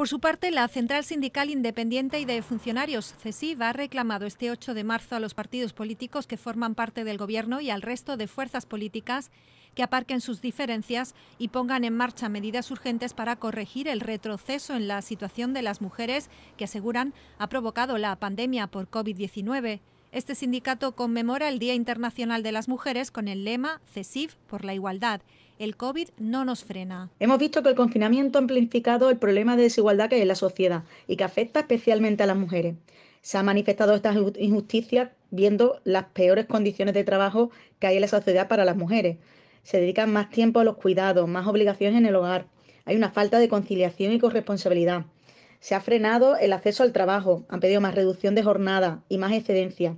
Por su parte, la Central Sindical Independiente y de Funcionarios, CESIV, ha reclamado este 8 de marzo a los partidos políticos que forman parte del Gobierno y al resto de fuerzas políticas que aparquen sus diferencias y pongan en marcha medidas urgentes para corregir el retroceso en la situación de las mujeres que aseguran ha provocado la pandemia por COVID-19. Este sindicato conmemora el Día Internacional de las Mujeres con el lema CESIF por la igualdad. El COVID no nos frena. Hemos visto que el confinamiento ha amplificado el problema de desigualdad que hay en la sociedad y que afecta especialmente a las mujeres. Se han manifestado estas injusticias viendo las peores condiciones de trabajo que hay en la sociedad para las mujeres. Se dedican más tiempo a los cuidados, más obligaciones en el hogar. Hay una falta de conciliación y corresponsabilidad. Se ha frenado el acceso al trabajo, han pedido más reducción de jornada y más excedencia,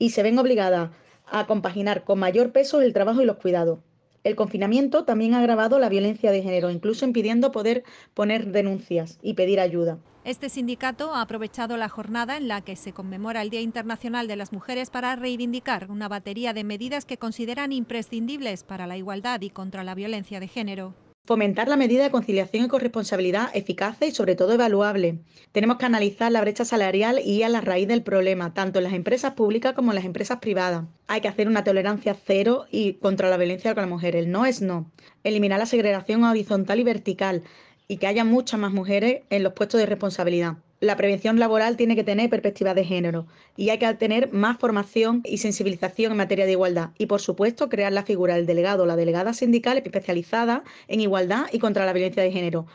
y se ven obligadas a compaginar con mayor peso el trabajo y los cuidados. El confinamiento también ha agravado la violencia de género, incluso impidiendo poder poner denuncias y pedir ayuda. Este sindicato ha aprovechado la jornada en la que se conmemora el Día Internacional de las Mujeres para reivindicar una batería de medidas que consideran imprescindibles para la igualdad y contra la violencia de género. Fomentar la medida de conciliación y corresponsabilidad eficaz y sobre todo evaluable. Tenemos que analizar la brecha salarial y ir a la raíz del problema, tanto en las empresas públicas como en las empresas privadas. Hay que hacer una tolerancia cero y contra la violencia contra las mujeres. El no es no. Eliminar la segregación horizontal y vertical y que haya muchas más mujeres en los puestos de responsabilidad la prevención laboral tiene que tener perspectiva de género y hay que tener más formación y sensibilización en materia de igualdad. Y, por supuesto, crear la figura del delegado o la delegada sindical especializada en igualdad y contra la violencia de género,